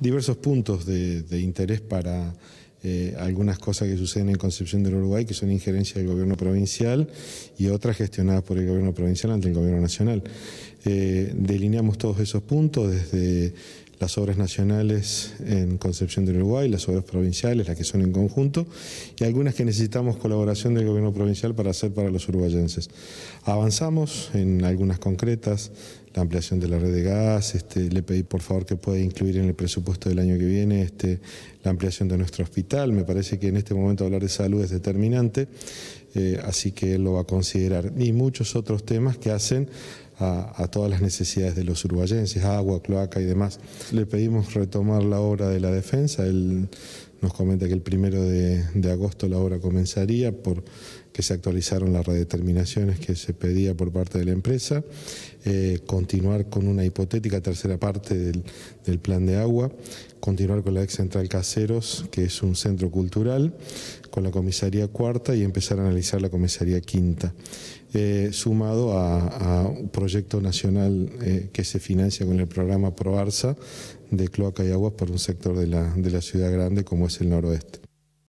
diversos puntos de, interés para eh, algunas cosas que suceden en Concepción del Uruguay, que son injerencia del gobierno provincial y otras gestionadas por el gobierno provincial ante el gobierno nacional. Eh, delineamos todos esos puntos desde las obras nacionales en Concepción del Uruguay, las obras provinciales, las que son en conjunto, y algunas que necesitamos colaboración del gobierno provincial para hacer para los uruguayenses. Avanzamos en algunas concretas, la ampliación de la red de gas, este, le pedí por favor que pueda incluir en el presupuesto del año que viene este, la ampliación de nuestro hospital, me parece que en este momento hablar de salud es determinante, eh, así que él lo va a considerar, y muchos otros temas que hacen a, todas las necesidades de los uruguayenses, agua, cloaca y demás. Le pedimos retomar la obra de la defensa, nos comenta que el primero de, agosto la obra comenzaría porque se actualizaron las redeterminaciones que se pedía por parte de la empresa. Eh, continuar con una hipotética tercera parte del, plan de agua. Continuar con la ex central Caseros, que es un centro cultural, con la comisaría cuarta y empezar a analizar la comisaría quinta. Eh, sumado a, un proyecto nacional eh, que se financia con el programa ProArsa de cloaca y aguas para un sector de la, de la ciudad grande como es el noroeste.